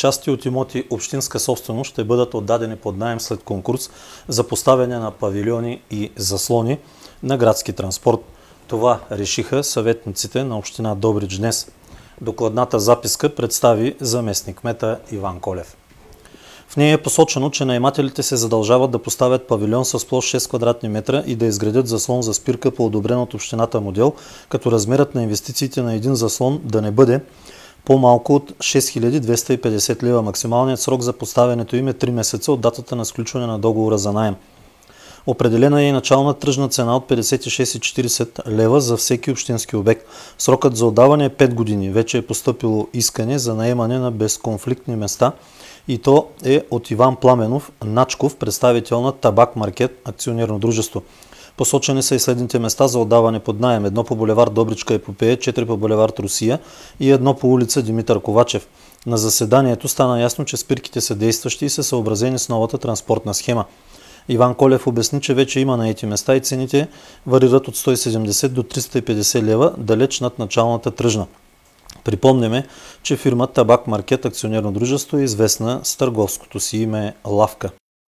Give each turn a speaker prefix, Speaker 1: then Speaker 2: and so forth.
Speaker 1: Части от имоти общинска собственост ще бъдат отдадени под найем след конкурс за поставяне на павилиони и заслони на градски транспорт. Това решиха съветниците на община Добрич днес. Докладната записка представи заместник мета Иван Колев. В нея е посочено, че наемателите се задължават да поставят павилион с площ 6 квадратни метра и да изградят заслон за спирка по одобрен от общината модел, като размерът на инвестициите на един заслон да не бъде по-малко от 6250 лева. Максималният срок за поставянето им е 3 месеца от датата на сключване на договора за найем. Определена е и начална тръжна цена от 56,40 лева за всеки общински обект. Срокът за отдаване е 5 години. Вече е поступило искане за наемане на безконфликтни места и то е от Иван Пламенов Начков, представител на Табак Маркет, акционерно дружество. Посочени са и следните места за отдаване под найем. Едно по булевар Добричка попее, четири по булевар Русия и едно по улица Димитър Ковачев. На заседанието стана ясно, че спирките са действащи и са съобразени с новата транспортна схема. Иван Колев обясни, че вече има ети места и цените варират от 170 до 350 лева, далеч над началната тръжна. Припомняме, че фирма Табак Маркет акционерно дружество е известна с търговското си име Лавка.